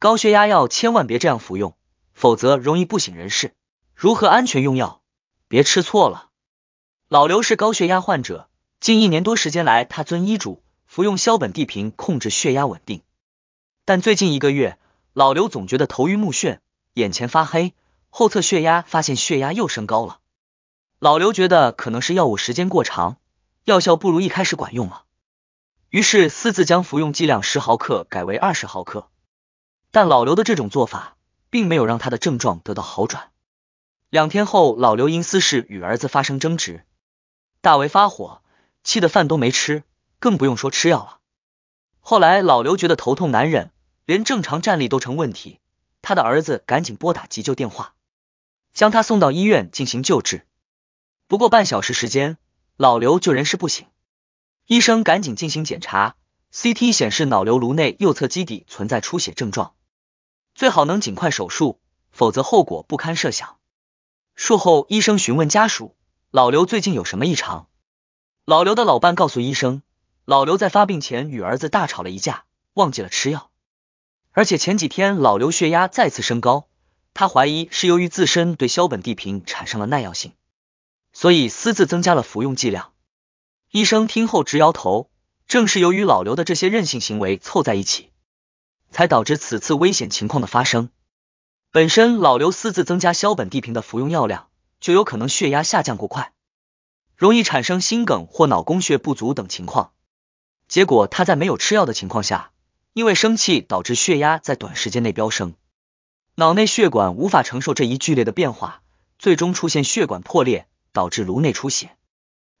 高血压药千万别这样服用，否则容易不省人事。如何安全用药？别吃错了。老刘是高血压患者，近一年多时间来，他遵医嘱服用硝苯地平控制血压稳定。但最近一个月，老刘总觉得头晕目眩，眼前发黑，后测血压发现血压又升高了。老刘觉得可能是药物时间过长，药效不如一开始管用了，于是私自将服用剂量十毫克改为二十毫克。但老刘的这种做法并没有让他的症状得到好转。两天后，老刘因私事与儿子发生争执，大为发火，气得饭都没吃，更不用说吃药了。后来，老刘觉得头痛难忍，连正常站立都成问题。他的儿子赶紧拨打急救电话，将他送到医院进行救治。不过半小时时间，老刘就人事不省。医生赶紧进行检查，CT 显示脑瘤颅内右侧基底存在出血症状。最好能尽快手术，否则后果不堪设想。术后，医生询问家属，老刘最近有什么异常？老刘的老伴告诉医生，老刘在发病前与儿子大吵了一架，忘记了吃药，而且前几天老刘血压再次升高，他怀疑是由于自身对硝苯地平产生了耐药性，所以私自增加了服用剂量。医生听后直摇头，正是由于老刘的这些任性行为凑在一起。才导致此次危险情况的发生。本身老刘私自增加硝苯地平的服用药量，就有可能血压下降过快，容易产生心梗或脑供血不足等情况。结果他在没有吃药的情况下，因为生气导致血压在短时间内飙升，脑内血管无法承受这一剧烈的变化，最终出现血管破裂，导致颅内出血。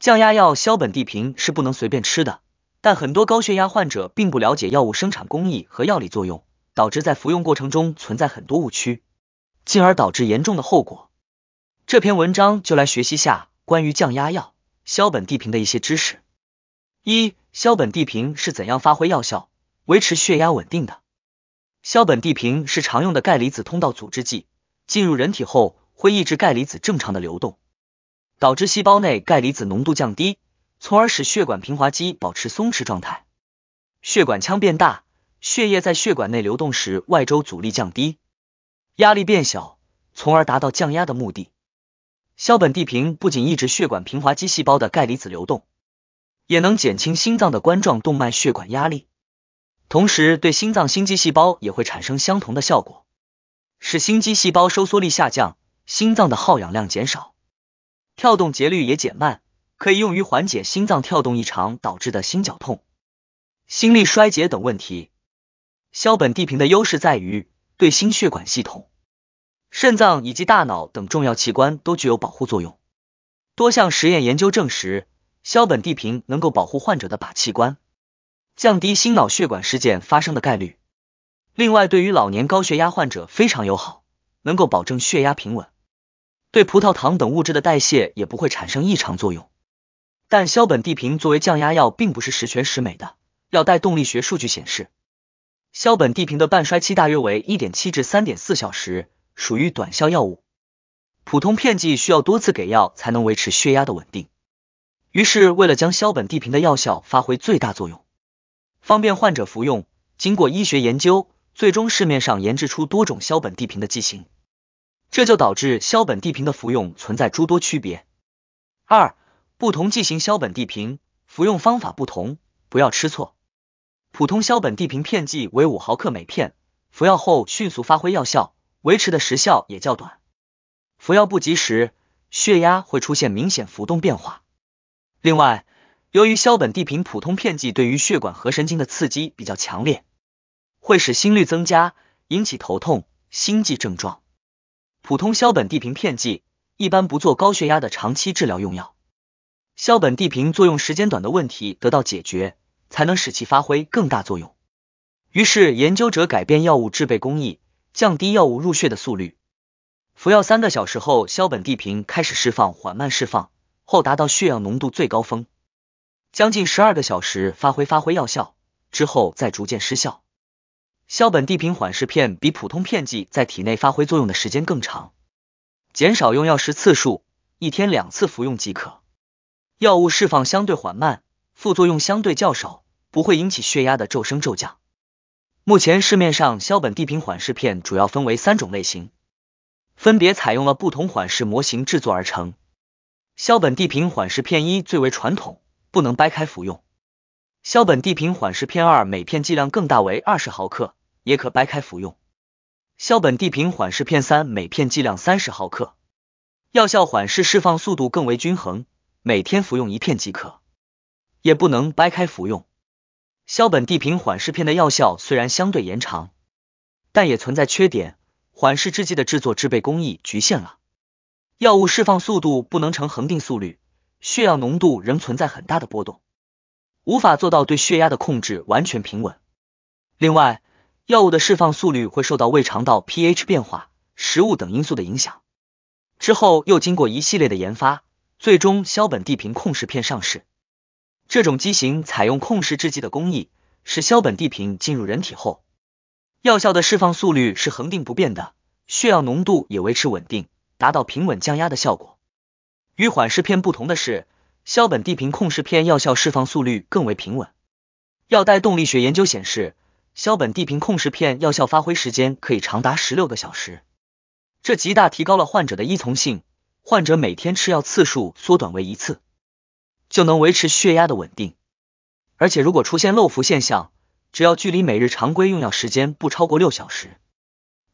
降压药硝苯地平是不能随便吃的。但很多高血压患者并不了解药物生产工艺和药理作用，导致在服用过程中存在很多误区，进而导致严重的后果。这篇文章就来学习下关于降压药硝苯地平的一些知识。一、硝苯地平是怎样发挥药效，维持血压稳定的？硝苯地平是常用的钙离子通道阻滞剂，进入人体后会抑制钙离子正常的流动，导致细胞内钙离子浓度降低。从而使血管平滑肌保持松弛状态，血管腔变大，血液在血管内流动时外周阻力降低，压力变小，从而达到降压的目的。硝苯地平不仅抑制血管平滑肌细胞的钙离子流动，也能减轻心脏的冠状动脉血管压力，同时对心脏心肌细胞也会产生相同的效果，使心肌细胞收缩力下降，心脏的耗氧量减少，跳动节律也减慢。可以用于缓解心脏跳动异常导致的心绞痛、心力衰竭等问题。硝苯地平的优势在于对心血管系统、肾脏以及大脑等重要器官都具有保护作用。多项实验研究证实，硝苯地平能够保护患者的靶器官，降低心脑血管事件发生的概率。另外，对于老年高血压患者非常友好，能够保证血压平稳，对葡萄糖等物质的代谢也不会产生异常作用。但硝苯地平作为降压药并不是十全十美的，药代动力学数据显示，硝苯地平的半衰期大约为一点七至三点四小时，属于短效药物。普通片剂需要多次给药才能维持血压的稳定。于是，为了将硝苯地平的药效发挥最大作用，方便患者服用，经过医学研究，最终市面上研制出多种硝苯地平的剂型，这就导致硝苯地平的服用存在诸多区别。二不同剂型硝苯地平服用方法不同，不要吃错。普通硝苯地平片剂为五毫克每片，服药后迅速发挥药效，维持的时效也较短。服药不及时，血压会出现明显浮动变化。另外，由于硝苯地平普通片剂对于血管和神经的刺激比较强烈，会使心率增加，引起头痛、心悸症状。普通硝苯地平片剂一般不做高血压的长期治疗用药。硝苯地平作用时间短的问题得到解决，才能使其发挥更大作用。于是研究者改变药物制备工艺，降低药物入血的速率。服药三个小时后，硝苯地平开始释放，缓慢释放后达到血氧浓度最高峰，将近十二个小时发挥发挥药效，之后再逐渐失效。硝苯地平缓释片比普通片剂在体内发挥作用的时间更长，减少用药时次数，一天两次服用即可。药物释放相对缓慢，副作用相对较少，不会引起血压的骤升骤降。目前市面上硝苯地平缓释片主要分为三种类型，分别采用了不同缓释模型制作而成。硝苯地平缓释片一最为传统，不能掰开服用。硝苯地平缓释片二每片剂量更大为二十毫克，也可掰开服用。硝苯地平缓释片三每片剂量三十毫克，药效缓释释放速度更为均衡。每天服用一片即可，也不能掰开服用。硝苯地平缓释片的药效虽然相对延长，但也存在缺点。缓释制剂的制作制备工艺局限了，药物释放速度不能成恒定速率，血药浓度仍存在很大的波动，无法做到对血压的控制完全平稳。另外，药物的释放速率会受到胃肠道 pH 变化、食物等因素的影响。之后又经过一系列的研发。最终，硝苯地平控释片上市。这种机型采用控释制剂的工艺，使硝苯地平进入人体后，药效的释放速率是恒定不变的，血药浓度也维持稳定，达到平稳降压的效果。与缓释片不同的是，硝苯地平控释片药效释放速率更为平稳。药代动力学研究显示，硝苯地平控释片药效发挥时间可以长达十六个小时，这极大提高了患者的依从性。患者每天吃药次数缩短为一次，就能维持血压的稳定。而且如果出现漏服现象，只要距离每日常规用药时间不超过六小时，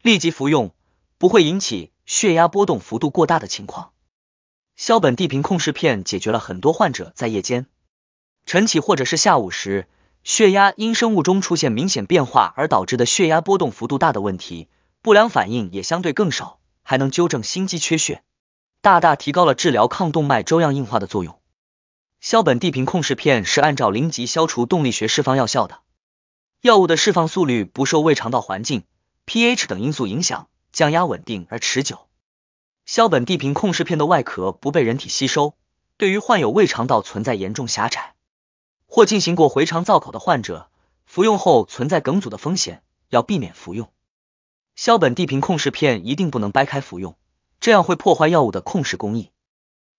立即服用不会引起血压波动幅度过大的情况。硝苯地平控释片解决了很多患者在夜间、晨起或者是下午时血压因生物钟出现明显变化而导致的血压波动幅度大的问题，不良反应也相对更少，还能纠正心肌缺血。大大提高了治疗抗动脉粥样硬化的作用。硝苯地平控释片是按照零级消除动力学释放药效的，药物的释放速率不受胃肠道环境、pH 等因素影响，降压稳定而持久。硝苯地平控释片的外壳不被人体吸收，对于患有胃肠道存在严重狭窄或进行过回肠造口的患者，服用后存在梗阻的风险，要避免服用。硝苯地平控释片一定不能掰开服用。这样会破坏药物的控释工艺，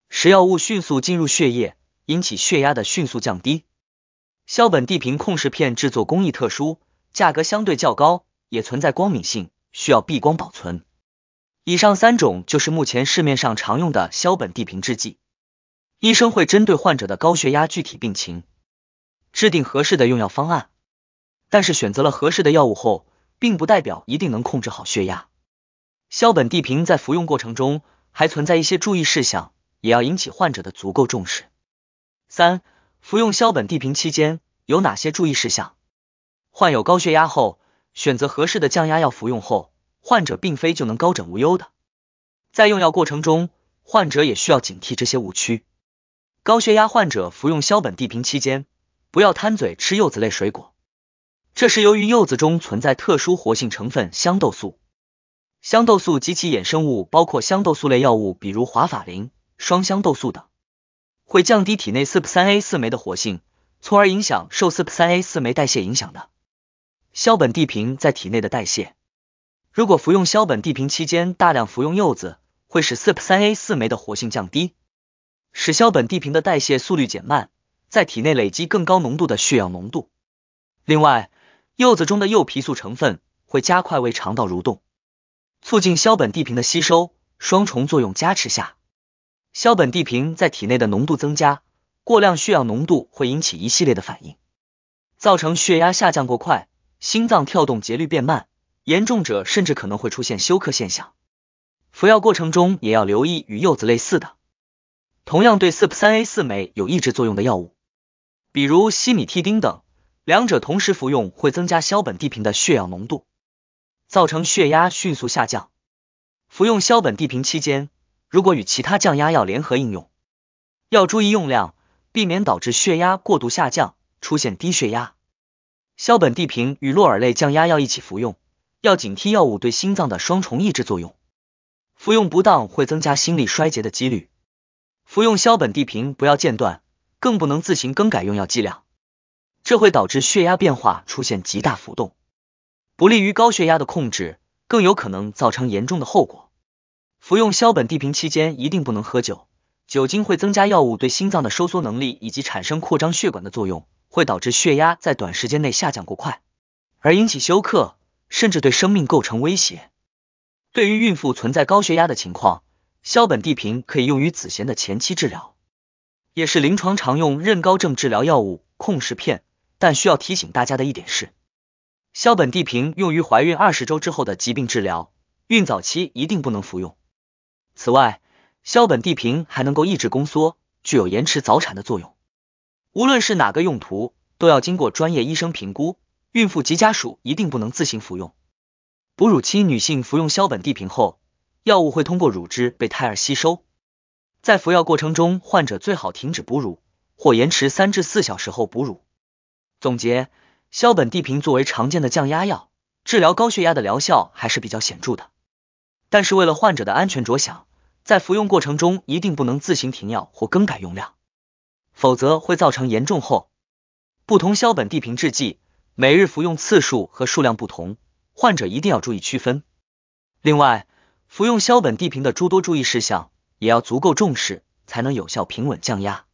使药物迅速进入血液，引起血压的迅速降低。硝苯地平控释片制作工艺特殊，价格相对较高，也存在光敏性，需要避光保存。以上三种就是目前市面上常用的硝苯地平制剂。医生会针对患者的高血压具体病情，制定合适的用药方案。但是选择了合适的药物后，并不代表一定能控制好血压。硝苯地平在服用过程中还存在一些注意事项，也要引起患者的足够重视。三、服用硝苯地平期间有哪些注意事项？患有高血压后选择合适的降压药服用后，患者并非就能高枕无忧的，在用药过程中，患者也需要警惕这些误区。高血压患者服用硝苯地平期间，不要贪嘴吃柚子类水果，这是由于柚子中存在特殊活性成分香豆素。香豆素及其衍生物，包括香豆素类药物，比如华法林、双香豆素等，会降低体内 CYP3A4 酶的活性，从而影响受 CYP3A4 酶代谢影响的硝苯地平在体内的代谢。如果服用硝苯地平期间大量服用柚子，会使 CYP3A4 酶的活性降低，使硝苯地平的代谢速率减慢，在体内累积更高浓度的血药浓度。另外，柚子中的柚皮素成分会加快胃肠道蠕动。促进硝苯地平的吸收，双重作用加持下，硝苯地平在体内的浓度增加，过量血药浓度会引起一系列的反应，造成血压下降过快，心脏跳动节律变慢，严重者甚至可能会出现休克现象。服药过程中也要留意与柚子类似的，同样对 CYP3A4 酶有抑制作用的药物，比如西米替丁等，两者同时服用会增加硝苯地平的血药浓度。造成血压迅速下降。服用硝苯地平期间，如果与其他降压药联合应用，要注意用量，避免导致血压过度下降，出现低血压。硝苯地平与洛尔类降压药一起服用，要警惕药物对心脏的双重抑制作用。服用不当会增加心力衰竭的几率。服用硝苯地平不要间断，更不能自行更改用药剂量，这会导致血压变化出现极大浮动。不利于高血压的控制，更有可能造成严重的后果。服用硝苯地平期间一定不能喝酒，酒精会增加药物对心脏的收缩能力以及产生扩张血管的作用，会导致血压在短时间内下降过快，而引起休克，甚至对生命构成威胁。对于孕妇存在高血压的情况，硝苯地平可以用于子痫的前期治疗，也是临床常用妊高症治疗药物控释片。但需要提醒大家的一点是。硝苯地平用于怀孕二十周之后的疾病治疗，孕早期一定不能服用。此外，硝苯地平还能够抑制宫缩，具有延迟早产的作用。无论是哪个用途，都要经过专业医生评估，孕妇及家属一定不能自行服用。哺乳期女性服用硝苯地平后，药物会通过乳汁被胎儿吸收，在服药过程中，患者最好停止哺乳或延迟三至四小时后哺乳。总结。硝苯地平作为常见的降压药，治疗高血压的疗效还是比较显著的。但是为了患者的安全着想，在服用过程中一定不能自行停药或更改用量，否则会造成严重后。不同硝苯地平制剂每日服用次数和数量不同，患者一定要注意区分。另外，服用硝苯地平的诸多注意事项也要足够重视，才能有效平稳降压。